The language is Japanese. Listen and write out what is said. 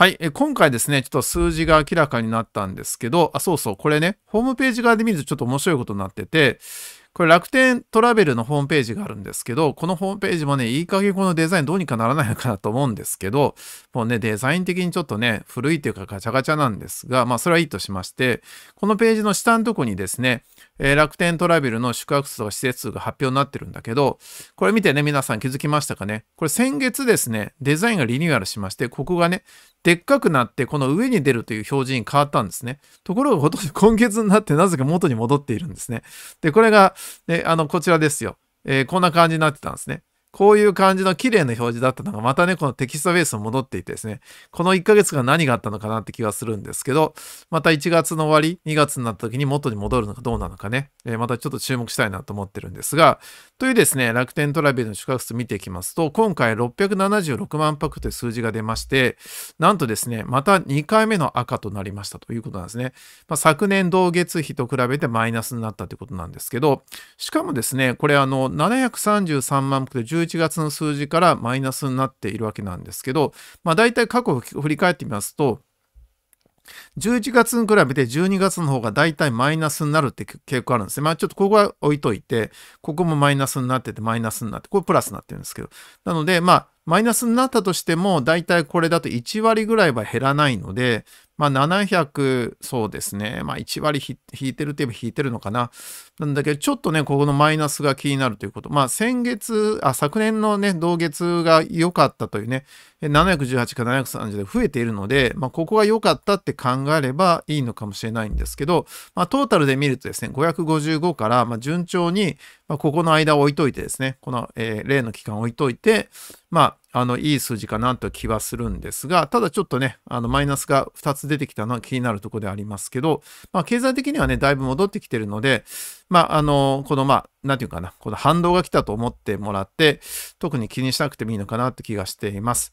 はい、え今回ですね、ちょっと数字が明らかになったんですけど、あ、そうそう、これね、ホームページ側で見るとちょっと面白いことになってて、これ楽天トラベルのホームページがあるんですけど、このホームページもね、いい加減このデザインどうにかならないのかなと思うんですけど、もうね、デザイン的にちょっとね、古いというかガチャガチャなんですが、まあそれはいいとしまして、このページの下のとこにですね、えー、楽天トラベルの宿泊数とか施設数が発表になってるんだけど、これ見てね、皆さん気づきましたかねこれ先月ですね、デザインがリニューアルしまして、ここがね、でっかくなって、この上に出るという表示に変わったんですね。ところが今月になってなぜか元に戻っているんですね。で、これがで、あの、こちらですよ。えー、こんな感じになってたんですね。こういう感じの綺麗な表示だったのが、またね、このテキストベースに戻っていてですね、この1ヶ月間何があったのかなって気がするんですけど、また1月の終わり、2月になった時に元に戻るのかどうなのかね、えー、またちょっと注目したいなと思ってるんですが、というですね、楽天トラベルの宿泊数見ていきますと、今回676万泊という数字が出まして、なんとですね、また2回目の赤となりましたということなんですね。まあ、昨年同月比と比べてマイナスになったということなんですけど、しかもですね、これあの、733万泊で10 11月の数字からマイナスになっているわけなんですけど、まあ、大体過去を振り返ってみますと、11月に比べて12月の方が大体マイナスになるって傾向あるんですね。まあちょっとここは置いといて、ここもマイナスになってて、マイナスになって、これプラスになってるんですけど。なので、まあマイナスになったとしても、大体これだと1割ぐらいは減らないので、まあ、700、そうですね。まあ、1割引いてるといえば引いてるのかな。なんだけど、ちょっとね、ここのマイナスが気になるということ。まあ、先月、あ、昨年のね、同月が良かったというね、718か730で増えているので、まあ、ここが良かったって考えればいいのかもしれないんですけど、まあ、トータルで見るとですね、555から、ま順調に、まここの間を置いといてですね、この、えー、例の期間置いといて、まあ、あの、いい数字かなという気はするんですが、ただちょっとね、あの、マイナスが2つ出てきたのは気になるところでありますけど、まあ、経済的にはね、だいぶ戻ってきてるので、まあ、あの、この、まあ、なんていうかな、この反動が来たと思ってもらって、特に気にしなくてもいいのかなって気がしています。